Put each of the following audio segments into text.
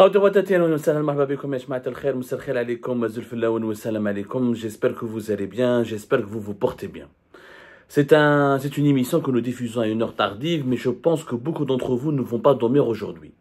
J'espère que vous allez bien, j'espère que vous vous portez bien. c'est une émission que nous diffusons à une heure tardive, mais je pense que beaucoup d'entre vous ne vont pas dormir aujourd'hui.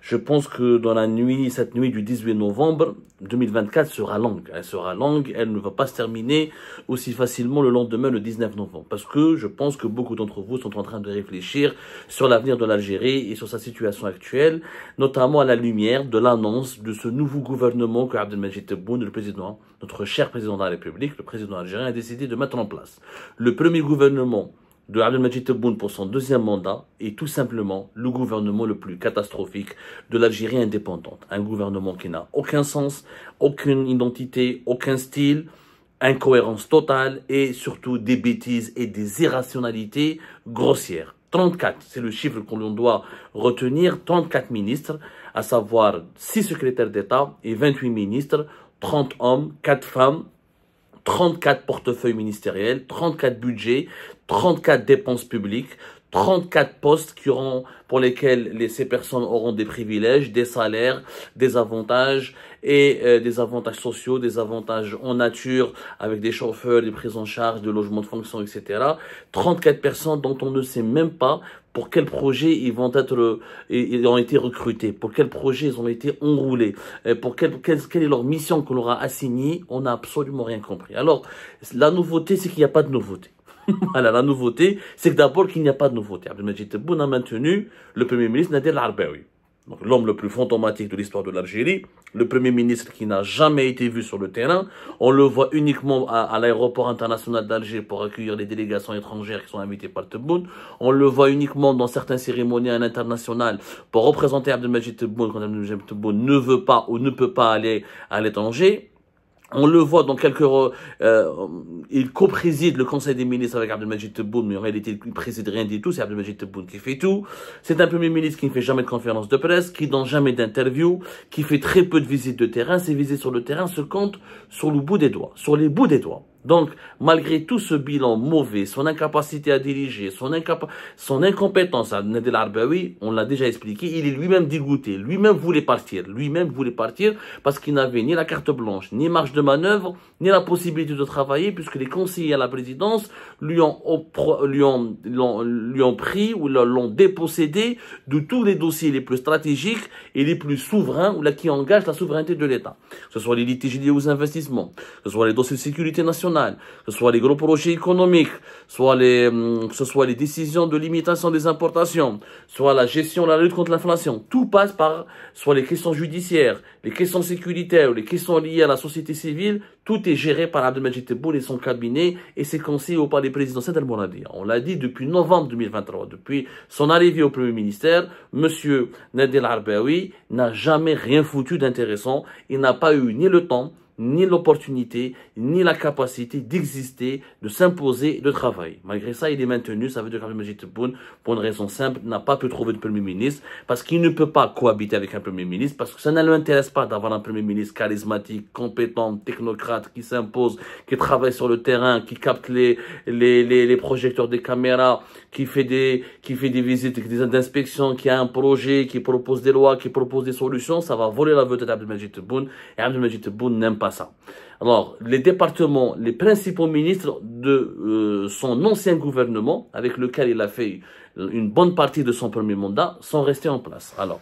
Je pense que dans la nuit, cette nuit du 18 novembre 2024 sera longue. Elle sera longue, elle ne va pas se terminer aussi facilement le lendemain, le 19 novembre. Parce que je pense que beaucoup d'entre vous sont en train de réfléchir sur l'avenir de l'Algérie et sur sa situation actuelle, notamment à la lumière de l'annonce de ce nouveau gouvernement que Abdelmajid Tebboune, le président, notre cher président de la République, le président algérien, a décidé de mettre en place. Le premier gouvernement de Abdelmajid Tebboune pour son deuxième mandat est tout simplement le gouvernement le plus catastrophique de l'Algérie indépendante. Un gouvernement qui n'a aucun sens, aucune identité, aucun style, incohérence totale et surtout des bêtises et des irrationalités grossières. 34, c'est le chiffre qu'on l'on doit retenir, 34 ministres, à savoir 6 secrétaires d'État et 28 ministres, 30 hommes, 4 femmes, 34 portefeuilles ministériels, 34 budgets, 34 dépenses publiques, 34 postes qui auront, pour lesquels ces personnes auront des privilèges, des salaires, des avantages et euh, des avantages sociaux, des avantages en nature avec des chauffeurs, des prises en charge, de logements de fonction, etc. 34 personnes dont on ne sait même pas pour quel projet ils vont être, euh, ils ont été recrutés, pour quel projet ils ont été enroulés, euh, pour quelle, quelle est leur mission qu'on leur a assignée, on n'a absolument rien compris. Alors, la nouveauté, c'est qu'il n'y a pas de nouveauté. Alors la nouveauté, c'est que d'abord qu'il n'y a pas de nouveauté. Abdelmajid Tebboune a maintenu le Premier ministre Nadir Larbaoui. Donc l'homme le plus fantomatique de l'histoire de l'Algérie, le Premier ministre qui n'a jamais été vu sur le terrain. On le voit uniquement à, l'aéroport international d'Alger pour accueillir les délégations étrangères qui sont invitées par Tebboune. On le voit uniquement dans certaines cérémonies à l'international pour représenter Abdelmajid Tebboune quand Abdelmajid Tebboune ne veut pas ou ne peut pas aller à l'étranger. On le voit dans quelques... Euh, euh, il co-préside le Conseil des ministres avec Abdelmajid Tebboune, mais en réalité, il préside rien du tout. C'est Abdelmajid Tebboune qui fait tout. C'est un Premier ministre qui ne fait jamais de conférence de presse, qui donne jamais d'interview, qui fait très peu de visites de terrain. Ses visites sur le terrain se comptent sur le bout des doigts, sur les bouts des doigts. Donc, malgré tout ce bilan mauvais, son incapacité à diriger, son, incompétence à Nadel Arbaoui, on l'a déjà expliqué, il est lui-même dégoûté, lui-même voulait partir, lui-même voulait partir parce qu'il n'avait ni la carte blanche, ni marge de manœuvre, ni la possibilité de travailler puisque les conseillers à la présidence lui ont, lui ont, lui ont, pris ou l'ont dépossédé de tous les dossiers les plus stratégiques et les plus souverains ou là qui engagent la souveraineté de l'État. Que Ce soit les litiges liés aux investissements, ce soit les dossiers de sécurité nationale, que ce soit les gros projets économiques, soit les, hum, que ce soit les décisions de limitation des importations, soit la gestion, de la lutte contre l'inflation, tout passe par soit les questions judiciaires, les questions sécuritaires ou les questions liées à la société civile, tout est géré par Abdelmajid Tebboune et son cabinet et ses conseillers au palais présidentiel dal On l'a dit depuis novembre 2023, depuis son arrivée au Premier ministère, Monsieur Nadir Arbaoui n'a jamais rien foutu d'intéressant. Il n'a pas eu ni le temps, ni l'opportunité, ni la capacité d'exister, de s'imposer, de travailler. Malgré ça, il est maintenu, ça veut dire qu'Abdel Majid pour une raison simple, n'a pas pu trouver de Premier ministre, parce qu'il ne peut pas cohabiter avec un Premier ministre, parce que ça ne l'intéresse pas d'avoir un Premier ministre charismatique, compétent, technocrate, qui s'impose, qui travaille sur le terrain, qui capte les, les, les, projecteurs des caméras, qui fait des, qui fait des visites inspections, qui a un projet, qui propose des lois, qui propose des solutions, ça va voler la vedette d'Abdel Boun, et Abdel Boun n'aime pas alors, les départements, les principaux ministres de euh, son ancien gouvernement, avec lequel il a fait une bonne partie de son premier mandat, sont restés en place. Alors,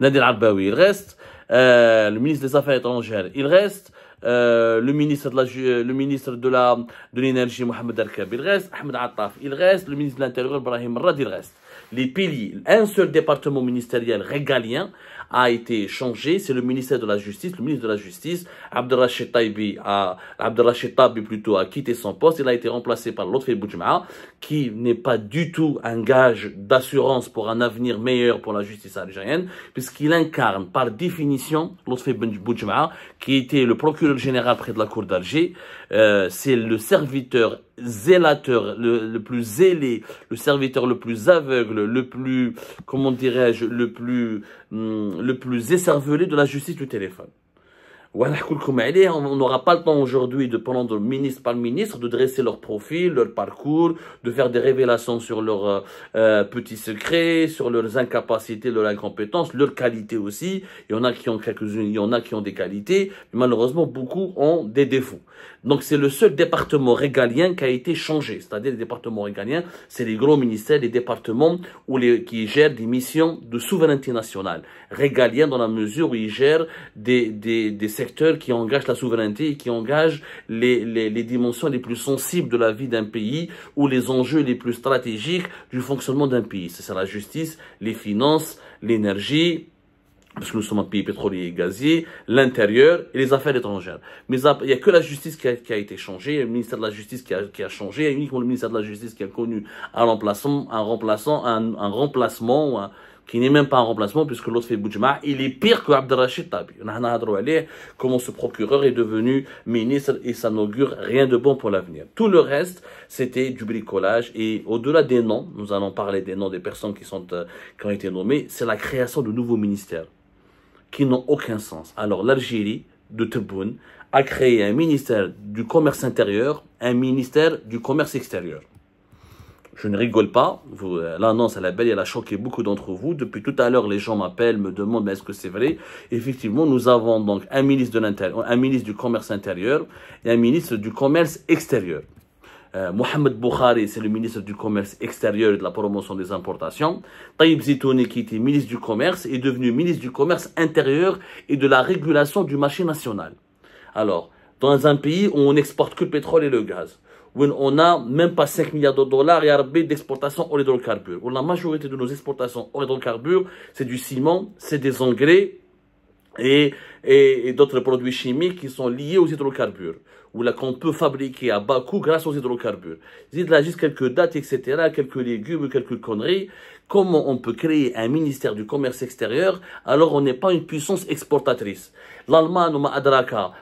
Nadir Arbaoui, il reste. Euh, le ministre des Affaires étrangères, il reste. Euh, le ministre de la le ministre de de l'énergie Mohamed Al-Kab il reste Ahmed Attaf il reste le ministre de l'intérieur Brahim Rad il reste les piliers un seul département ministériel régalien a été changé. C'est le ministère de la Justice. Le ministre de la Justice, Abdelrachid Taibi, a, Taibi plutôt, a quitté son poste. Il a été remplacé par l'autre Boujma'a, qui n'est pas du tout un gage d'assurance pour un avenir meilleur pour la justice algérienne, puisqu'il incarne par définition l'autre Boujma'a, qui était le procureur général près de la cour d'Alger. Euh, c'est le serviteur zélateur, le, plus zélé, le serviteur le plus aveugle, le plus, comment dirais-je, le plus, hum, le plus écervelé de la justice du téléphone. On n'aura pas le temps aujourd'hui de prendre ministre par ministre, de dresser leur profil, leur parcours, de faire des révélations sur leurs euh, euh, petits secrets, sur leurs incapacités, leurs incompétences, leurs qualités aussi. Il y en a qui ont quelques-unes, il y en a qui ont des qualités, mais malheureusement beaucoup ont des défauts. Donc c'est le seul département régalien qui a été changé, c'est-à-dire les départements régaliens, c'est les gros ministères, les départements où les, qui gèrent des missions de souveraineté nationale, régalien dans la mesure où ils gèrent des, des, des secteur qui engage la souveraineté et qui engage les, les, dimensions les plus sensibles de la vie d'un pays ou les enjeux les plus stratégiques du fonctionnement d'un pays. C'est la justice, les finances, l'énergie, parce que nous sommes un pays pétrolier et gazier, l'intérieur et les affaires étrangères. Mais il n'y a que la justice qui a, été changée, le ministère de la Justice qui a, qui a changé, il uniquement le ministère de la Justice qui a connu un remplacement, un remplaçant, un, un remplacement, un, qui n'est même pas un remplacement puisque l'autre fait Boujma, il est pire que Rashid Tabi. Comment ce procureur est devenu ministre et ça n'augure rien de bon pour l'avenir. Tout le reste, c'était du bricolage et au-delà des noms, nous allons parler des noms des personnes qui, sont, euh, qui ont été nommées, c'est la création de nouveaux ministères qui n'ont aucun sens. Alors l'Algérie de Tebboune a créé un ministère du commerce intérieur, un ministère du commerce extérieur je ne rigole pas. Euh, l'annonce, elle est belle, elle a choqué beaucoup d'entre vous. Depuis tout à l'heure, les gens m'appellent, me demandent, mais est-ce que c'est vrai Effectivement, nous avons donc un ministre, un ministre du commerce intérieur et un ministre du commerce extérieur. Euh, Mohamed Boukhari, c'est le ministre du commerce extérieur et de la promotion des importations. Taïb Zitouni, qui était ministre du commerce, est devenu ministre du commerce intérieur et de la régulation du marché national. Alors, dans un pays où on n'exporte que le pétrole et le gaz, où on n'a même pas 5 milliards de dollars, d'exportation en hydrocarbures. la majorité de nos exportations en hydrocarbures, c'est du ciment, c'est des engrais et d'autres produits chimiques qui sont liés aux hydrocarbures là qu'on peut fabriquer à bas coût grâce aux hydrocarbures. Il y juste quelques dates, etc., quelques légumes, quelques conneries. Comment on peut créer un ministère du commerce extérieur alors on n'est pas une puissance exportatrice L'Allemagne,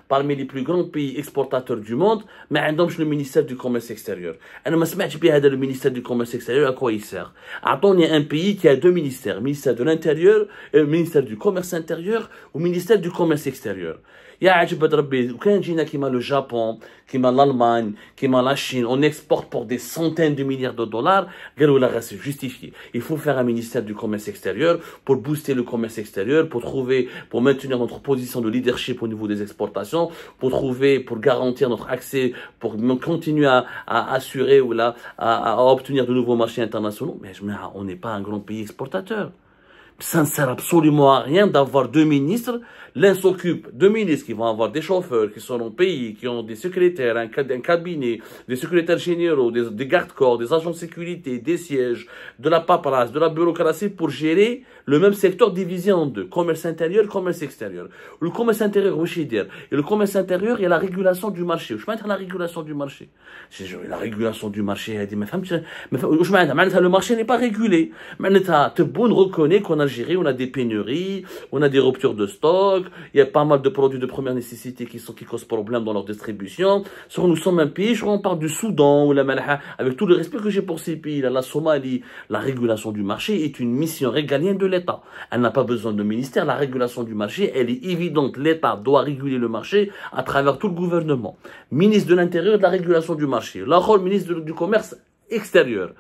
parmi les plus grands pays exportateurs du monde, mais le ministère du commerce extérieur. Elle m'a le ministère du commerce extérieur, à quoi il sert a un pays qui a deux ministères, ministère de l'intérieur, le euh, ministère du commerce intérieur ou ministère du commerce extérieur a ربي qui جينا كيما لو جابون كيما l'Allemagne كيما la Chine on exporte pour des centaines de milliards de dollars justifié il faut faire un ministère du commerce extérieur pour booster le commerce extérieur pour trouver pour maintenir notre position de leadership au niveau des exportations pour trouver pour garantir notre accès pour continuer à, assurer ou là à, à, obtenir de nouveaux marchés internationaux mais ah, on n'est pas un grand pays exportateur ça ne sert absolument à rien d'avoir deux ministres. L'un s'occupe deux ministres qui vont avoir des chauffeurs, qui seront payés, qui ont des secrétaires, un, cabinet, des secrétaires généraux, des, des gardes-corps, des agents de sécurité, des sièges, de la paperasse, de la bureaucratie pour gérer le même secteur divisé en deux, commerce intérieur, commerce extérieur. Le commerce intérieur, dire Et le commerce intérieur, il y a la régulation du marché. Je mettre la régulation du marché. La régulation du marché, le marché n'est pas régulé. monde reconnaît qu'en Algérie, on a des pénuries, on a des ruptures de stock, il y a pas mal de produits de première nécessité qui, sont, qui causent problème dans leur distribution. Sur nous sommes un pays, je crois on parle du Soudan ou la Malha, avec tout le respect que j'ai pour ces pays, la Somalie, la régulation du marché est une mission régalienne de l'État. Elle n'a pas besoin de ministère. La régulation du marché, elle est évidente. L'État doit réguler le marché à travers tout le gouvernement. Ministre de l'Intérieur, de la régulation du marché. La ministre du Commerce extérieur.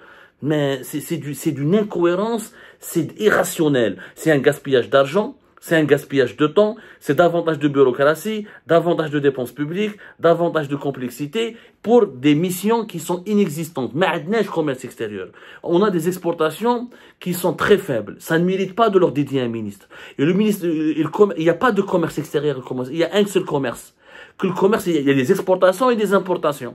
Mais c'est d'une incohérence, c'est irrationnel. C'est un gaspillage d'argent c'est un gaspillage de temps, c'est davantage de bureaucratie, davantage de dépenses publiques, davantage de complexité pour des missions qui sont inexistantes. Mais neige commerce extérieur. On a des exportations qui sont très faibles. Ça ne mérite pas de leur dédier un ministre. Et le ministre, il n'y a pas de commerce extérieur. Il y a un seul commerce. Que le commerce, il y a des exportations et des importations.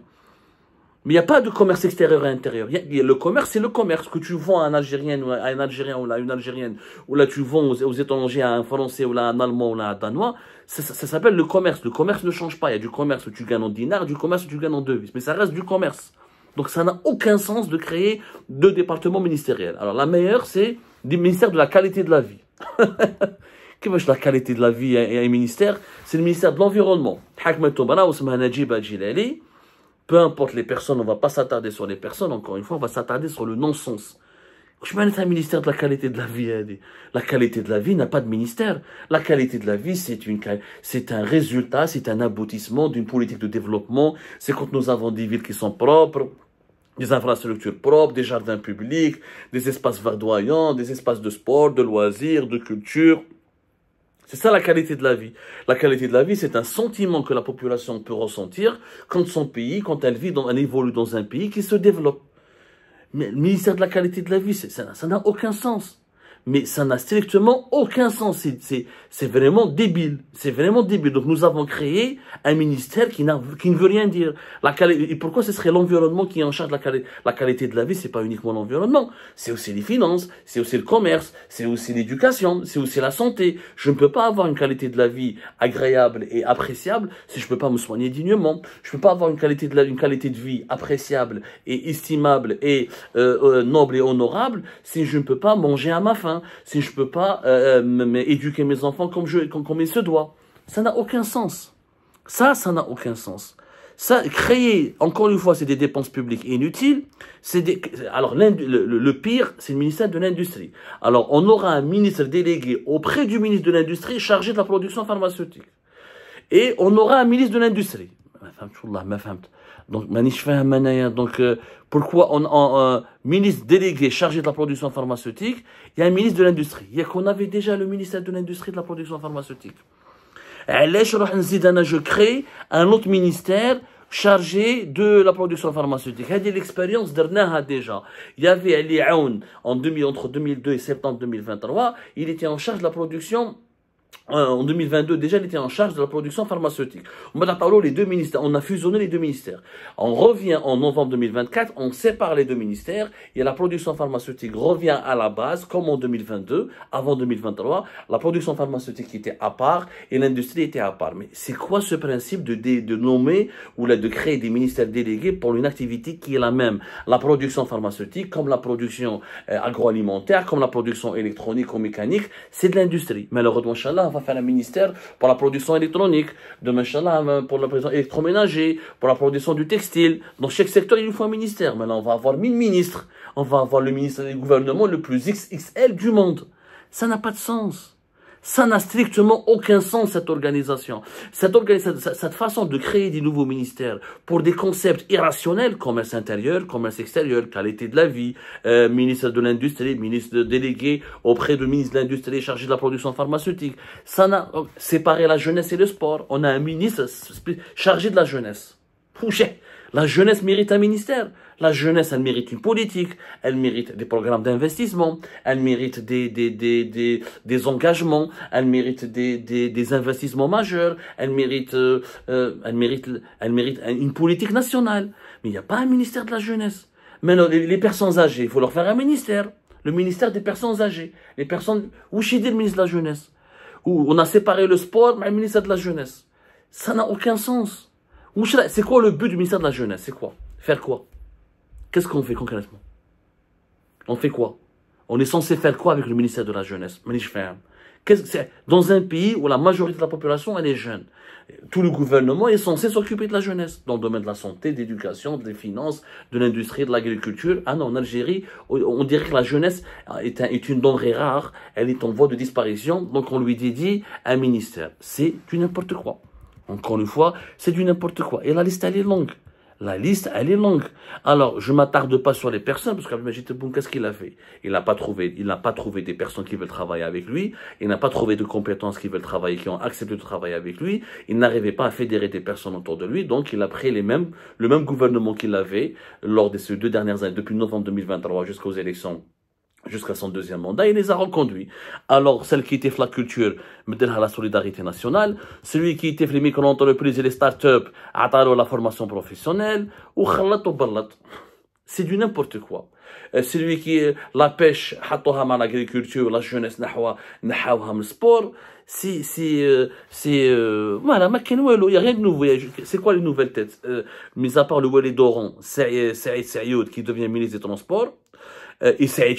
Mais il n'y a pas de commerce extérieur et intérieur. Y a, le commerce, c'est le commerce. Que tu vends à un Algérien ou à un Algérien ou à une Algérienne, ou là tu vends aux, étrangers à un Français ou là à un Allemand ou là à un Danois, ça, ça, s'appelle le commerce. Le commerce ne change pas. Il y a du commerce où tu gagnes en dinars, du commerce où tu gagnes en devises. Mais ça reste du commerce. Donc ça n'a aucun sens de créer deux départements ministériels. Alors la meilleure, c'est des ministères de la qualité de la vie. qualité de la vie la un ministère C'est ministère ministère de ministère C'est le peu importe les personnes, on va pas s'attarder sur les personnes, encore une fois, on va s'attarder sur le non-sens. Je mène un ministère de la qualité de la vie. Hein, la qualité de la vie n'a pas de ministère. La qualité de la vie, c'est une, c'est un résultat, c'est un aboutissement d'une politique de développement. C'est quand nous avons des villes qui sont propres, des infrastructures propres, des jardins publics, des espaces verdoyants, des espaces de sport, de loisirs, de culture, c'est ça la qualité de la vie. La qualité de la vie, c'est un sentiment que la population peut ressentir quand son pays, quand elle vit, dans, elle évolue dans un pays qui se développe. Mais le ministère de la qualité de la vie, ça n'a aucun sens mais ça n'a strictement aucun sens. C'est vraiment débile. C'est vraiment débile. Donc nous avons créé un ministère qui, qui ne veut rien dire. La et pourquoi ce serait l'environnement qui est en charge de la, la qualité de la vie C'est pas uniquement l'environnement. C'est aussi les finances, c'est aussi le commerce, c'est aussi l'éducation, c'est aussi la santé. Je ne peux pas avoir une qualité de la vie agréable et appréciable si je ne peux pas me soigner dignement. Je ne peux pas avoir une qualité de, une qualité de vie appréciable et estimable et euh, euh, noble et honorable si je ne peux pas manger à ma faim Hein, si je ne peux pas euh, euh, éduquer mes enfants comme, je, comme, il se doit. Ça n'a aucun sens. Ça, ça n'a aucun sens. Ça, créer, encore une fois, c'est des dépenses publiques inutiles. Alors, le, le, pire, c'est le ministère de l'Industrie. Alors, on aura un ministre délégué auprès du ministre de l'Industrie chargé de la production pharmaceutique. Et on aura un ministre de l'Industrie. Donc, donc euh, pourquoi on un euh, ministre délégué chargé de la production pharmaceutique Il y a un ministre de l'industrie. Il y a qu'on avait déjà le ministère de l'industrie de la production pharmaceutique. Eh, je crée un autre ministère chargé de la production pharmaceutique. dit l'expérience a déjà. Il y avait Ali Aoun en 2000, entre 2002 et septembre 2023. Il était en charge de la production euh, en 2022, déjà, elle était en charge de la production pharmaceutique. On les deux ministères. On a fusionné les deux ministères. On revient en novembre 2024, on sépare les deux ministères et la production pharmaceutique revient à la base, comme en 2022, avant 2023. La production pharmaceutique était à part et l'industrie était à part. Mais c'est quoi ce principe de, nommer ou de créer des ministères délégués pour une activité qui est la même? La production pharmaceutique, comme la production euh, agroalimentaire, comme la production électronique ou mécanique, c'est de l'industrie. Malheureusement, on va faire un ministère pour la production électronique. de hein, pour la production électroménager, pour la production du textile. Dans chaque secteur, il nous faut un ministère. Maintenant, on va avoir 1000 ministres. On va avoir le ministre des gouvernements le plus XXL du monde. Ça n'a pas de sens. Ça n'a strictement aucun sens, cette organisation. Cette, organisation, cette façon de créer des nouveaux ministères pour des concepts irrationnels, commerce intérieur, commerce extérieur, qualité de la vie, euh, ministre de l'Industrie, ministre délégué auprès du ministre de l'Industrie chargé de la production pharmaceutique. Ça n'a euh, séparé la jeunesse et le sport. On a un ministre chargé de la jeunesse. La jeunesse mérite un ministère. La jeunesse, elle mérite une politique, elle mérite des programmes d'investissement, elle mérite des, engagements, elle mérite des, investissements majeurs, elle mérite, euh, euh, une politique nationale. Mais il n'y a pas un ministère de la jeunesse. Mais les, personnes âgées, il faut leur faire un ministère. Le ministère des personnes âgées. Les personnes... Où le ministre de la jeunesse Où on a séparé le sport, mais le ministère de la jeunesse. Ça n'a aucun sens. C'est quoi le but du ministère de la jeunesse C'est quoi Faire quoi Qu'est-ce qu'on fait concrètement On fait quoi On est censé faire quoi avec le ministère de la jeunesse Dans un pays où la majorité de la population elle est jeune, tout le gouvernement est censé s'occuper de la jeunesse dans le domaine de la santé, de l'éducation, des finances, de l'industrie, de l'agriculture. Ah non, en Algérie, on dirait que la jeunesse est, une denrée rare, elle est en voie de disparition, donc on lui dédie un ministère. C'est n'importe quoi. Encore une fois, c'est du n'importe quoi. Et la liste, elle est longue. La liste, elle est longue. Alors, je m'attarde pas sur les personnes, parce qu'Abdelmajid bon, qu'est-ce qu'il a fait Il n'a pas trouvé, il pas trouvé des personnes qui veulent travailler avec lui. Il n'a pas trouvé de compétences qui veulent travailler, qui ont accepté de travailler avec lui. Il n'arrivait pas à fédérer des personnes autour de lui, donc il a pris les mêmes, le même gouvernement qu'il avait lors de ces deux dernières années, depuis novembre 2023 jusqu'aux élections jusqu'à son deuxième mandat, il les a reconduits. Alors, celle qui était la culture, à la solidarité nationale, celui qui était les micro-entreprises et les start-up, la formation professionnelle, ou ou C'est du n'importe quoi. Euh, celui qui est la pêche, l'agriculture, la jeunesse, le sport, c'est, c'est, c'est, voilà, il n'y a rien de nouveau. C'est quoi les nouvelles têtes? Euh, mis à part le Wali Doran, Saïd Sayoud, qui devient ministre des Transports, euh, et Saïd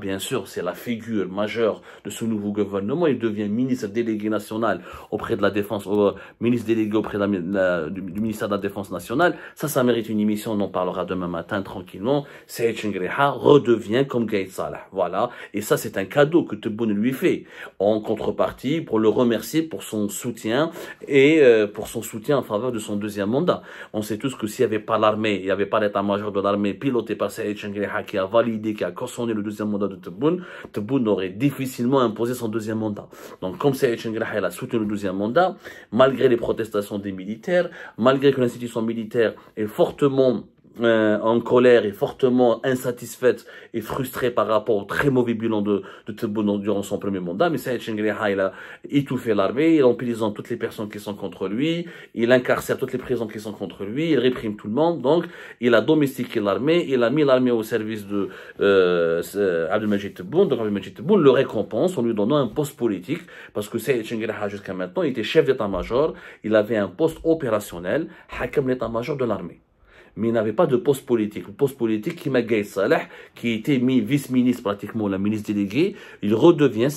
bien sûr, c'est la figure majeure de ce nouveau gouvernement. Il devient ministre délégué national auprès de la défense, euh, ministre délégué auprès du, ministère de la Défense nationale. Ça, ça mérite une émission, on en parlera demain matin tranquillement. Saïd redevient comme Gaït Salah. Voilà. Et ça, c'est un cadeau que Tebboune lui fait en contrepartie pour le remercier pour son soutien et euh, pour son soutien en faveur de son deuxième mandat. On sait tous que s'il n'y avait pas l'armée, il n'y avait pas l'état-major de l'armée piloté par Saïd qui a validé qui Quand on le deuxième mandat de Tebboune, Tebboune aurait difficilement imposé son deuxième mandat. Donc comme Saïd a soutenu le deuxième mandat, malgré les protestations des militaires, malgré que l'institution militaire est fortement euh, en colère et fortement insatisfaite et frustrée par rapport au très mauvais bilan de, de durant son premier mandat. Mais Saïd Chengliha, il a étouffé l'armée, il emprisonne toutes les personnes qui sont contre lui, il incarcère toutes les prisons qui sont contre lui, il réprime tout le monde. Donc, il a domestiqué l'armée, il a mis l'armée au service de euh, euh Abdelmajid Tebboune. Donc, Abdelmajid Tebboune le récompense en lui donnant un poste politique parce que Saïd jusqu'à maintenant, il était chef d'état-major, il avait un poste opérationnel, hakam l'état-major de l'armée mais il n'avait pas de poste politique. Le poste politique qui m'a Salah, qui était mis vice-ministre pratiquement, la ministre déléguée, il redevient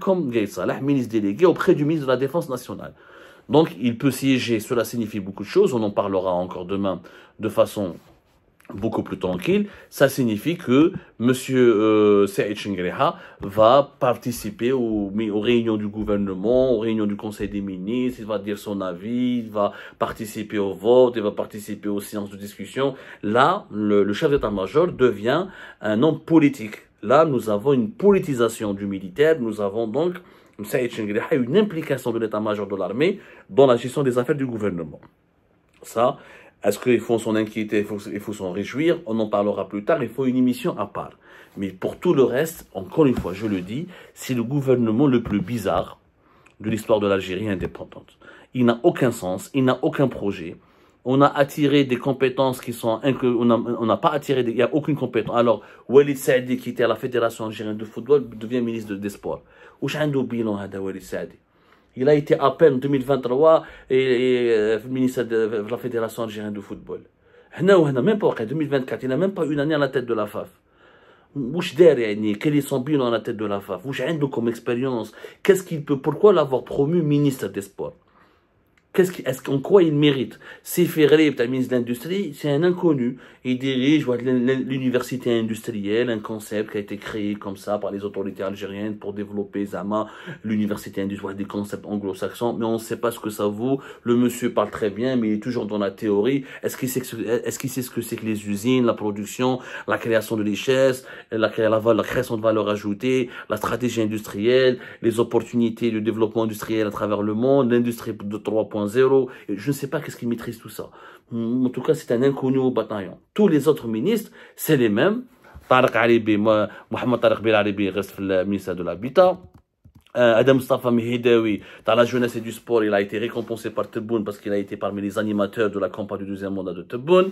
comme Gay Salah, ministre délégué auprès du ministre de la Défense nationale. Donc il peut siéger, cela signifie beaucoup de choses, on en parlera encore demain de façon beaucoup plus tranquille, ça signifie que M. Euh, Saïd va participer aux, réunions du gouvernement, aux réunions du Conseil des ministres, il va dire son avis, il va participer au vote, il va participer aux séances de discussion. Là, le, chef d'état-major devient un homme politique. Là, nous avons une politisation du militaire, nous avons donc Saïd Chingreha, une implication de l'état-major de l'armée dans la gestion des affaires du gouvernement. Ça, est-ce qu'il faut s'en inquiéter, il faut, s'en réjouir On en parlera plus tard, il faut une émission à part. Mais pour tout le reste, encore une fois, je le dis, c'est le gouvernement le plus bizarre de l'histoire de l'Algérie indépendante. Il n'a aucun sens, il n'a aucun projet. On a attiré des compétences qui sont... On n'a pas attiré... il n'y a aucune compétence. Alors, Walid Saadi, qui était à la Fédération algérienne de football, devient ministre des sports. Où est le bilan Walid Saadi il a été à peine 2023 et, euh, ministère de la Fédération algérienne de football. Même pas 2024, il n'a même pas une année à la tête de la FAF. quel est son bilan à la tête de la FAF Quelle est comme expérience qu'est-ce qu'il peut pourquoi l'avoir promu ministre des sports Qu'est-ce qu est-ce qu'on quoi il mérite ministre de l'industrie, c'est un inconnu. Il dirige l'université industrielle, un concept qui a été créé comme ça par les autorités algériennes pour développer Zama, l'université industrielle, des concepts anglo-saxons, mais on ne sait pas ce que ça vaut. Le monsieur parle très bien, mais il est toujours dans la théorie. Est-ce qu'il sait, ce sait ce que c'est que les usines, la production, la création de richesses, la, la création de valeur ajoutée, la stratégie industrielle, les opportunités de développement industriel à travers le monde, l'industrie de points je ne sais pas qu'est-ce qu'il maîtrise tout ça. Hum, en tout cas, c'est un inconnu au bataillon. Tous les autres ministres, c'est les mêmes. Alibi, Mohamed Tariq Alibi reste le ministère de l'Habitat. Euh, Adam Mustafa Mihidewi dans la jeunesse et du sport, il a été récompensé par Teboun parce qu'il a été parmi les animateurs de la campagne du deuxième mandat de Teboun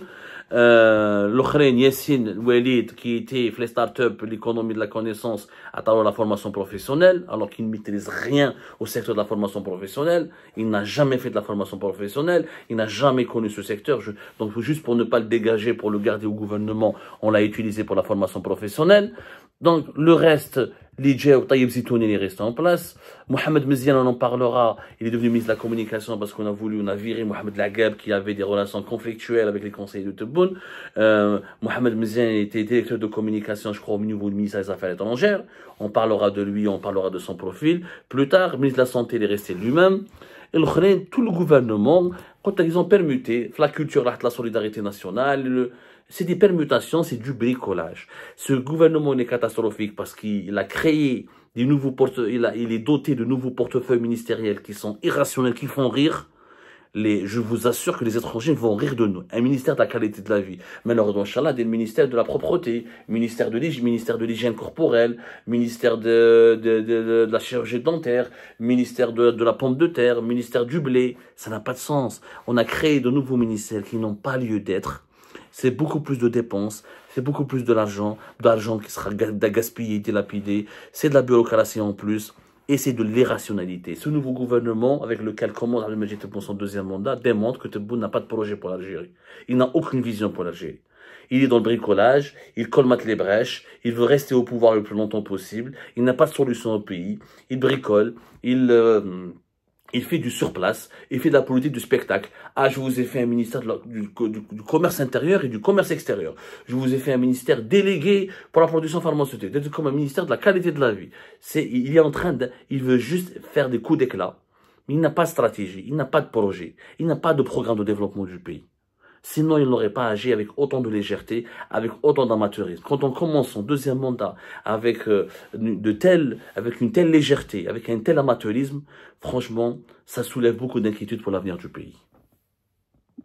Euh, Yassine Walid, qui était les start l'économie de la connaissance, à travers la formation professionnelle, alors qu'il ne maîtrise rien au secteur de la formation professionnelle. Il n'a jamais fait de la formation professionnelle. Il n'a jamais connu ce secteur. donc, juste pour ne pas le dégager, pour le garder au gouvernement, on l'a utilisé pour la formation professionnelle. Donc, le reste, L'idée, Taïb Zitouni, il est resté en place. Mohamed Mezian, on en parlera, il est devenu ministre de la communication parce qu'on a voulu, on a viré Mohamed Lagab qui avait des relations conflictuelles avec les conseillers de Tebboune. Euh, Mohamed Mezian était directeur de communication, je crois, au niveau du ministère des Affaires étrangères. On parlera de lui, on parlera de son profil. Plus tard, ministre de la Santé, il est resté lui-même. Et le tout le gouvernement, quand ils ont permuté la culture, la solidarité nationale, c'est des permutations, c'est du bricolage. Ce gouvernement est catastrophique parce qu'il a créé des nouveaux il, est doté de nouveaux portefeuilles ministériels qui sont irrationnels, qui font rire. Les, je vous assure que les étrangers vont rire de nous. Un ministère de la qualité de la vie. Mais alors, dans Inch'Allah, le ministère de la propreté, ministère de l'hygiène, ministère de l'hygiène corporelle, ministère de, la chirurgie dentaire, ministère de, de la pompe de terre, ministère du blé. Ça n'a pas de sens. On a créé de nouveaux ministères qui n'ont pas lieu d'être c'est beaucoup plus de dépenses, c'est beaucoup plus de l'argent, d'argent qui sera gaspillé, dilapidé, c'est de la bureaucratie en plus, et c'est de l'irrationalité. Ce nouveau gouvernement, avec lequel commence Al-Majid pour son deuxième mandat, démontre que Tebboune n'a pas de projet pour l'Algérie. Il n'a aucune vision pour l'Algérie. Il est dans le bricolage, il colmate les brèches, il veut rester au pouvoir le plus longtemps possible, il n'a pas de solution au pays, il bricole, il... Euh, il fait du surplace, il fait de la politique du spectacle. Ah, je vous ai fait un ministère du, commerce intérieur et du commerce extérieur. Je vous ai fait un ministère délégué pour la production pharmaceutique, comme un ministère de la qualité de la vie. il est en train de, il veut juste faire des coups d'éclat. Il n'a pas de stratégie, il n'a pas de projet, il n'a pas de programme de développement du pays. Sinon, il n'aurait pas agi avec autant de légèreté, avec autant d'amateurisme. Quand on commence son deuxième mandat avec, euh, de avec une telle légèreté, avec un tel amateurisme, franchement, ça soulève beaucoup d'inquiétude pour l'avenir du pays.